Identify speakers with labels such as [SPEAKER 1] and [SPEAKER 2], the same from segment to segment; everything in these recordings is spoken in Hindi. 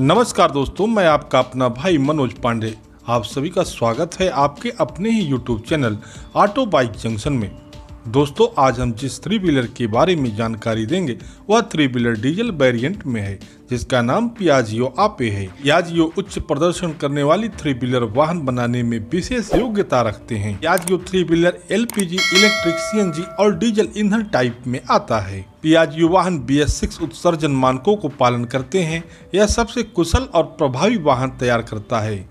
[SPEAKER 1] नमस्कार दोस्तों मैं आपका अपना भाई मनोज पांडे आप सभी का स्वागत है आपके अपने ही YouTube channel auto bike junction में दोस्तों आज हम जिस थ्री व्हीलर के बारे में जानकारी देंगे वह थ्री व्हीलर डीजल वेरिएंट में है जिसका नाम पियाजियो आपे है याजियो उच्च प्रदर्शन करने वाली थ्री व्हीलर वाहन बनाने में विशेष योग्यता रखते हैं याजियो three wheeler LPG electric CNG और डीजल ईंधन टाइप में आता है पियाजियो वाहन बी एस सिक्स उत्सर्जन मानकों को पालन करते हैं यह सबसे कुशल और प्रभावी वाहन तैयार करता है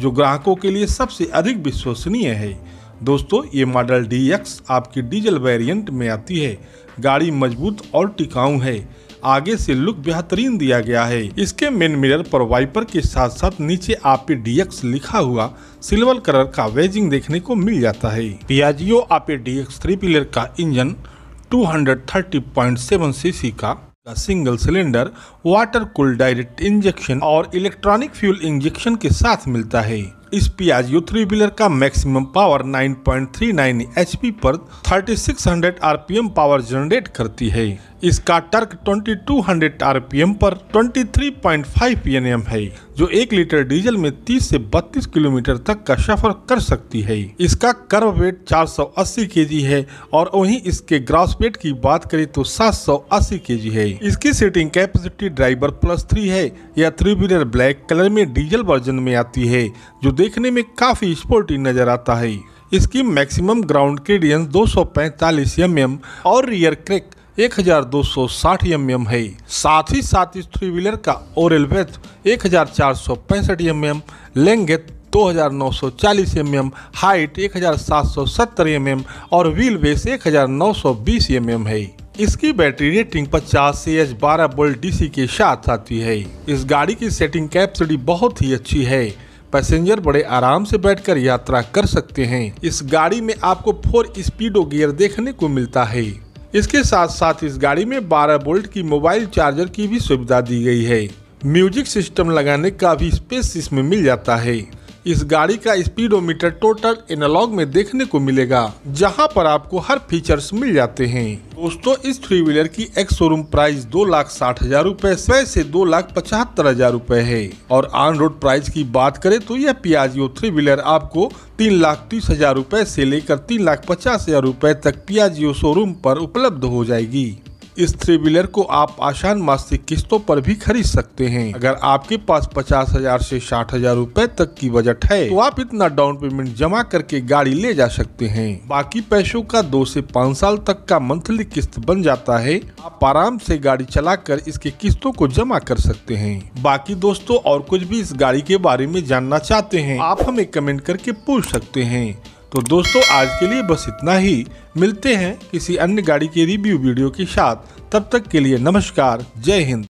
[SPEAKER 1] जो ग्राहकों के लिए सबसे अधिक विश्वसनीय है दोस्तों ये मॉडल डी एक्स आपकी डीजल वेरिएंट में आती है गाड़ी मजबूत और टिकाऊ है आगे से लुक बेहतरीन दिया गया है इसके मेन मिरर पर वाइपर के साथ साथ नीचे आपे डी एक्स लिखा हुआ सिल्वर कलर का वेजिंग देखने को मिल जाता है Piaggio Ape D X three पिलर का इंजन 230.7 सीसी का single cylinder water cool direct injection और इलेक्ट्रॉनिक फ्यूल इंजेक्शन के साथ मिलता है इस पियाजियो थ्री व्हीलर का maximum power 9.39 point per 3600 RPM power generate करती है इसका टर्क 2200 आरपीएम पर 23.5 पीएनएम है जो एक लीटर डीजल में 30 से 32 किलोमीटर तक का सफर कर सकती है इसका कर्व वेट 480 केजी है और वहीं इसके ग्रास वेट की बात करें तो 780 केजी है इसकी seating capacity driver plus three है यह थ्री व्हीलर ब्लैक कलर में डीजल वर्जन में आती है जो देखने में काफ़ी स्पोर्टी नज़र आता है इसकी मैक्सिमम ग्राउंड क्लीयरेंस 245 सौ और रियर क्रेक 1260 एमएम है साथ ही साथ इस थ्री व्हीलर का ओरल वेथ 1465 सौ चालीस 2940 एम हाइट 1770 एम और व्हील बेस 1920 एम है इसकी बैटरी रेटिंग 50 से एच बारह बोल्ट डीसी के साथ आती है इस गाड़ी की सेटिंग कैपेसिटी बहुत ही अच्छी है पैसेंजर बड़े आराम से बैठकर यात्रा कर सकते हैं इस गाड़ी में आपको फोर स्पीडो गियर देखने को मिलता है इसके साथ साथ इस गाड़ी में 12 वोल्ट की मोबाइल चार्जर की भी सुविधा दी गई है म्यूजिक सिस्टम लगाने का भी स्पेस इसमें मिल जाता है इस गाड़ी का स्पीडोमीटर टोटल एनालॉग में देखने को मिलेगा जहां पर आपको हर फीचर्स मिल जाते हैं दोस्तों इस थ्री व्हीलर की एक शोरूम प्राइस दो लाख साठ हजार रूपए ऐसी दो लाख पचहत्तर हजार रूपए है और ऑन रोड प्राइस की बात करें तो यह पियाजियो थ्री व्हीलर आपको तीन लाख तीस हजार रूपए ऐसी लेकर तीन लाख पचास हजार रूपए तक पियाजियो शोरूम पर उपलब्ध हो जाएगी इस थ्री व्हीलर को आप आसान मासिक किस्तों पर भी खरीद सकते हैं अगर आपके पास पचास हजार ऐसी साठ हजार रूपए तक की बजट है तो आप इतना डाउन पेमेंट जमा करके गाड़ी ले जा सकते हैं बाकी पैसों का दो से पाँच साल तक का मंथली किस्त बन जाता है आप आराम से गाड़ी चलाकर इसके किस्तों को जमा कर सकते हैं बाकी दोस्तों और कुछ भी इस गाड़ी के बारे में जानना चाहते हैं आप हमें कमेंट करके पूछ सकते हैं तो दोस्तों आज के लिए बस इतना ही मिलते हैं किसी अन्य गाड़ी के रिव्यू वीडियो के साथ तब तक के लिए नमस्कार जय हिंद